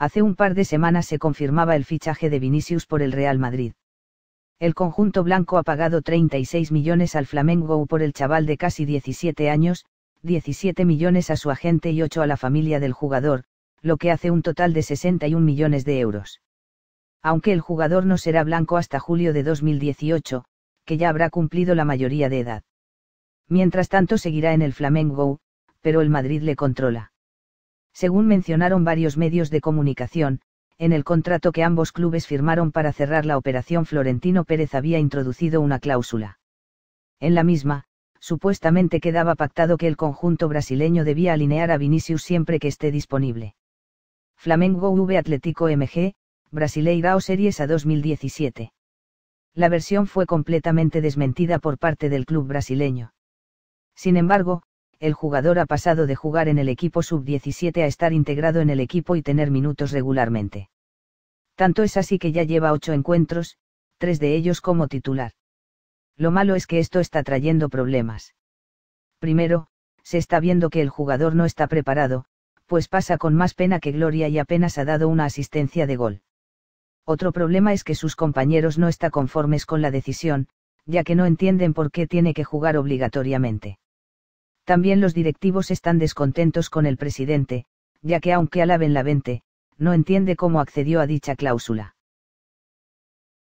hace un par de semanas se confirmaba el fichaje de Vinicius por el Real Madrid. El conjunto blanco ha pagado 36 millones al Flamengo por el chaval de casi 17 años, 17 millones a su agente y 8 a la familia del jugador, lo que hace un total de 61 millones de euros. Aunque el jugador no será blanco hasta julio de 2018, que ya habrá cumplido la mayoría de edad. Mientras tanto seguirá en el Flamengo, pero el Madrid le controla según mencionaron varios medios de comunicación, en el contrato que ambos clubes firmaron para cerrar la operación Florentino Pérez había introducido una cláusula. En la misma, supuestamente quedaba pactado que el conjunto brasileño debía alinear a Vinicius siempre que esté disponible. Flamengo V Atlético MG, o Series a 2017. La versión fue completamente desmentida por parte del club brasileño. Sin embargo, el jugador ha pasado de jugar en el equipo sub-17 a estar integrado en el equipo y tener minutos regularmente. Tanto es así que ya lleva ocho encuentros, tres de ellos como titular. Lo malo es que esto está trayendo problemas. Primero, se está viendo que el jugador no está preparado, pues pasa con más pena que gloria y apenas ha dado una asistencia de gol. Otro problema es que sus compañeros no están conformes con la decisión, ya que no entienden por qué tiene que jugar obligatoriamente también los directivos están descontentos con el presidente, ya que aunque alaben la vente, no entiende cómo accedió a dicha cláusula.